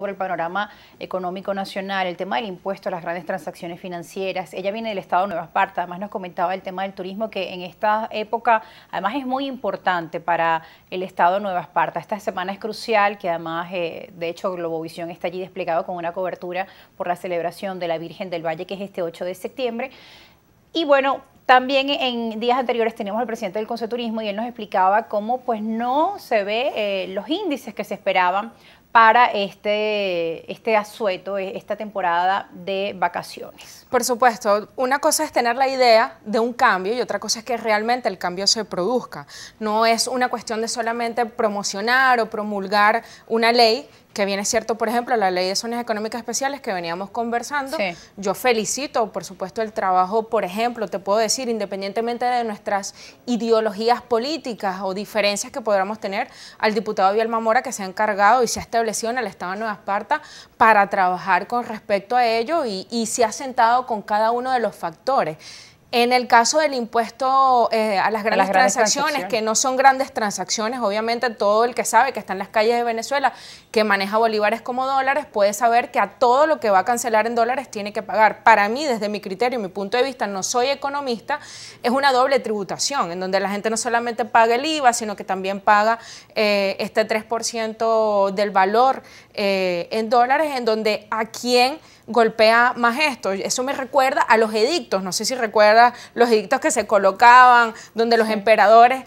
por el panorama económico nacional, el tema del impuesto a las grandes transacciones financieras. Ella viene del Estado de Nueva Esparta, además nos comentaba el tema del turismo que en esta época además es muy importante para el Estado de Nueva Esparta. Esta semana es crucial, que además eh, de hecho Globovisión está allí desplegado con una cobertura por la celebración de la Virgen del Valle que es este 8 de septiembre. Y bueno, también en días anteriores teníamos al presidente del Consejo Turismo y él nos explicaba cómo pues no se ve eh, los índices que se esperaban para este, este asueto, e, esta temporada de vacaciones. Por supuesto, una cosa es tener la idea de un cambio y otra cosa es que realmente el cambio se produzca. No es una cuestión de solamente promocionar o promulgar una ley que viene cierto, por ejemplo, la ley de zonas económicas especiales que veníamos conversando, yo felicito, por supuesto, el trabajo, por ejemplo, te puedo decir, independientemente de nuestras ideologías políticas o diferencias que podamos tener, al diputado Villalma Mora que se ha encargado y se ha establecido en el Estado de Nueva Esparta para trabajar con respecto a ello y se ha sentado con cada uno de los factores. En el caso del impuesto eh, a las grandes, transacciones, que no son grandes transacciones, obviamente todo el que sabe que está en las calles de Venezuela, que maneja bolívares como dólares, puede saber que a todo lo que va a cancelar en dólares tiene que pagar. Para mí, desde mi criterio y mi punto de vista, no soy economista, es una doble tributación, en donde la gente no solamente paga el IVA, sino que también paga eh, este 3% del valor eh, en dólares, en donde a quién golpea más esto. Eso me recuerda a los edictos, no sé si recuerda los edictos que se colocaban, donde los emperadores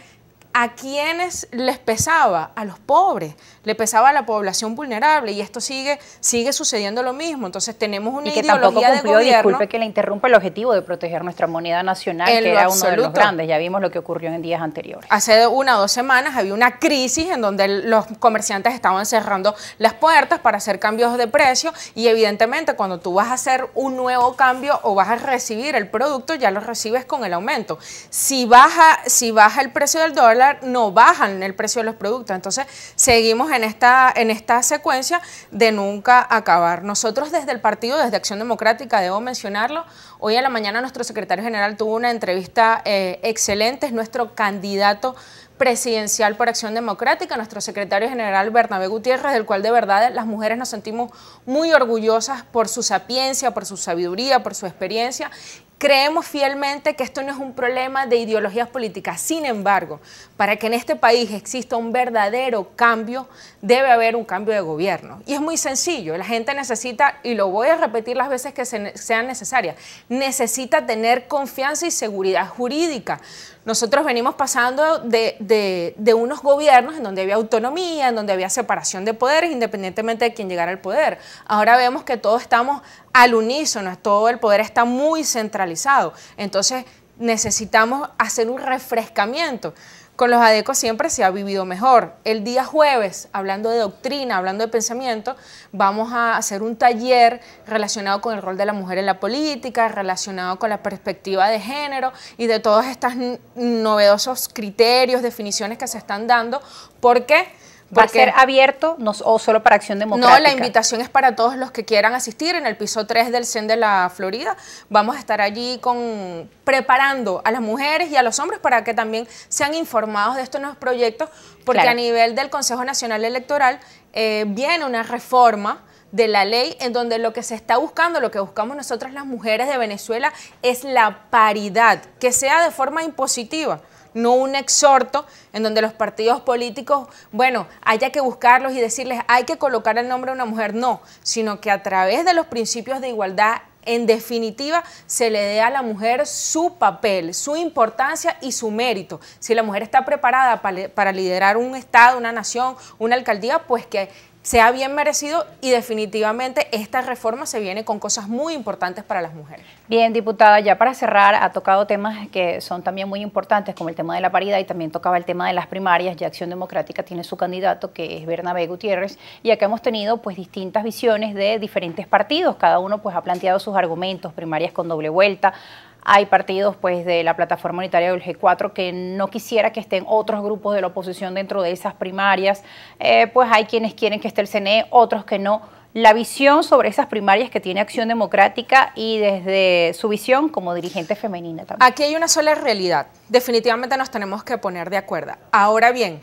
¿A quienes les pesaba? A los pobres, le pesaba a la población vulnerable y esto sigue, sigue sucediendo lo mismo. Entonces tenemos una y que ideología tampoco cumplió, disculpe que le interrumpa el objetivo de proteger nuestra moneda nacional, que era uno de los grandes. Ya vimos lo que ocurrió en días anteriores. Hace una o dos semanas había una crisis en donde los comerciantes estaban cerrando las puertas para hacer cambios de precio y evidentemente cuando tú vas a hacer un nuevo cambio o vas a recibir el producto, ya lo recibes con el aumento. Si baja, si baja el precio del dólar, no bajan el precio de los productos. Entonces, seguimos en esta, en esta secuencia de nunca acabar. Nosotros desde el partido, desde Acción Democrática, debo mencionarlo, hoy a la mañana nuestro secretario general tuvo una entrevista eh, excelente, es nuestro candidato presidencial por Acción Democrática, nuestro secretario general Bernabé Gutiérrez, del cual de verdad las mujeres nos sentimos muy orgullosas por su sapiencia, por su sabiduría, por su experiencia Creemos fielmente que esto no es un problema de ideologías políticas. Sin embargo, para que en este país exista un verdadero cambio, debe haber un cambio de gobierno. Y es muy sencillo, la gente necesita, y lo voy a repetir las veces que sean necesarias, necesita tener confianza y seguridad jurídica. Nosotros venimos pasando de, de unos gobiernos en donde había autonomía, en donde había separación de poderes, independientemente de quién llegara al poder. Ahora vemos que todos estamos al unísono, todo el poder está muy centralizado. Entonces necesitamos hacer un refrescamiento. Con los adecos siempre se ha vivido mejor. El día jueves, hablando de doctrina, hablando de pensamiento, vamos a hacer un taller relacionado con el rol de la mujer en la política, relacionado con la perspectiva de género y de todos estos novedosos criterios, definiciones que se están dando, porque ¿Va a ser abierto o solo para acción democrática? No, la invitación es para todos los que quieran asistir en el piso 3 del CEN de la Florida. Vamos a estar allí con preparando a las mujeres y a los hombres para que también sean informados de estos nuevos proyectos, porque a nivel del Consejo Nacional Electoral eh, viene una reforma de la ley en donde lo que se está buscando, lo que buscamos nosotras las mujeres de Venezuela es la paridad, que sea de forma impositiva no un exhorto en donde los partidos políticos, bueno, haya que buscarlos y decirles hay que colocar el nombre de una mujer, no, sino que a través de los principios de igualdad en definitiva, se le dé a la mujer su papel, su importancia y su mérito. Si la mujer está preparada para liderar un Estado, una nación, una alcaldía, pues que sea bien merecido y definitivamente esta reforma se viene con cosas muy importantes para las mujeres. Bien, diputada, ya para cerrar, ha tocado temas que son también muy importantes, como el tema de la paridad y también tocaba el tema de las primarias. Ya Acción Democrática tiene su candidato, que es Bernabé Gutiérrez, y acá hemos tenido pues distintas visiones de diferentes partidos. Cada uno pues ha planteado sus argumentos, primarias con doble vuelta, hay partidos pues, de la plataforma unitaria del G4 que no quisiera que estén otros grupos de la oposición dentro de esas primarias. Eh, pues hay quienes quieren que esté el CNE, otros que no la visión sobre esas primarias que tiene Acción Democrática y desde su visión como dirigente femenina también. Aquí hay una sola realidad. Definitivamente nos tenemos que poner de acuerdo. Ahora bien,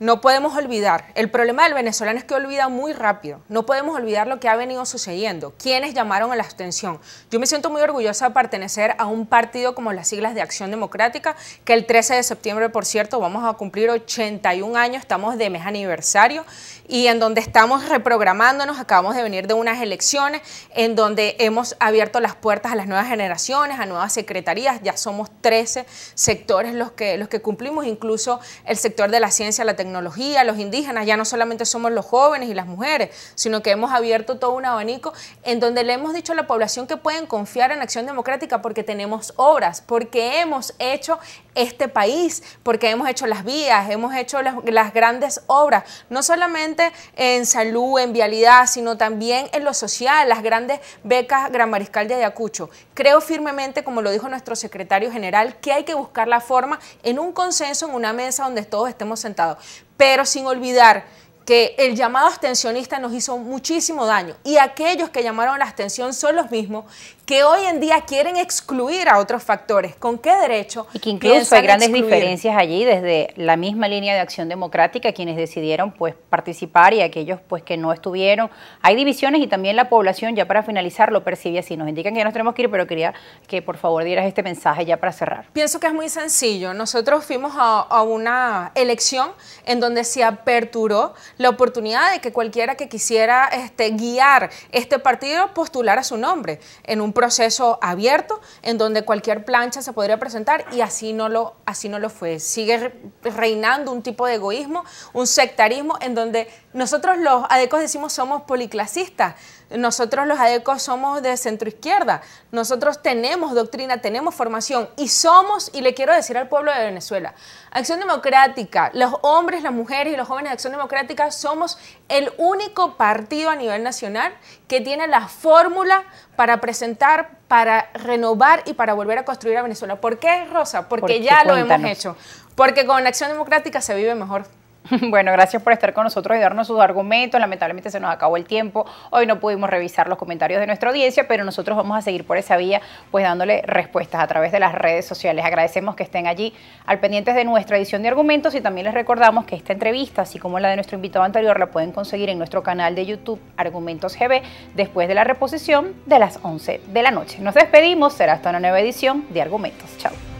no podemos olvidar, el problema del venezolano es que olvida muy rápido, no podemos olvidar lo que ha venido sucediendo, quienes llamaron a la abstención. Yo me siento muy orgullosa de pertenecer a un partido como las siglas de Acción Democrática, que el 13 de septiembre, por cierto, vamos a cumplir 81 años, estamos de mes aniversario, y en donde estamos reprogramándonos, acabamos de venir de unas elecciones, en donde hemos abierto las puertas a las nuevas generaciones, a nuevas secretarías, ya somos 13 sectores los que, los que cumplimos, incluso el sector de la ciencia, la tecnología, tecnología, los indígenas, ya no solamente somos los jóvenes y las mujeres, sino que hemos abierto todo un abanico en donde le hemos dicho a la población que pueden confiar en Acción Democrática porque tenemos obras, porque hemos hecho este país, porque hemos hecho las vías, hemos hecho las, las grandes obras, no solamente en salud, en vialidad, sino también en lo social, las grandes becas Gran Mariscal de Ayacucho. Creo firmemente, como lo dijo nuestro secretario general, que hay que buscar la forma en un consenso, en una mesa donde todos estemos sentados pero sin olvidar que el llamado abstencionista nos hizo muchísimo daño y aquellos que llamaron la abstención son los mismos que hoy en día quieren excluir a otros factores. ¿Con qué derecho? Y que incluso hay grandes diferencias allí desde la misma línea de acción democrática, quienes decidieron pues participar y aquellos pues que no estuvieron. Hay divisiones y también la población, ya para finalizar, lo percibe así. Nos indican que ya nos tenemos que ir, pero quería que por favor dieras este mensaje ya para cerrar. Pienso que es muy sencillo. Nosotros fuimos a una elección en donde se aperturó la oportunidad de que cualquiera que quisiera este, guiar este partido postulara su nombre en un proceso abierto en donde cualquier plancha se podría presentar y así no lo, así no lo fue. Sigue reinando un tipo de egoísmo, un sectarismo en donde nosotros los adecos decimos somos policlasistas, nosotros los adecos somos de centro izquierda, nosotros tenemos doctrina, tenemos formación y somos, y le quiero decir al pueblo de Venezuela, Acción Democrática, los hombres, las mujeres y los jóvenes de Acción Democrática somos el único partido a nivel nacional que tiene la fórmula para presentar, para renovar y para volver a construir a Venezuela. ¿Por qué, Rosa? Porque, ya lo hemos hecho. Porque con Acción Democrática se vive mejor. Bueno, gracias por estar con nosotros y darnos sus argumentos. Lamentablemente se nos acabó el tiempo. Hoy no pudimos revisar los comentarios de nuestra audiencia, pero nosotros vamos a seguir por esa vía, pues dándole respuestas a través de las redes sociales. Agradecemos que estén allí al pendientes de nuestra edición de argumentos y también les recordamos que esta entrevista, así como la de nuestro invitado anterior, la pueden conseguir en nuestro canal de YouTube Argumentos GB después de la reposición de las 11 de la noche. Nos despedimos. Será hasta una nueva edición de Argumentos. Chao.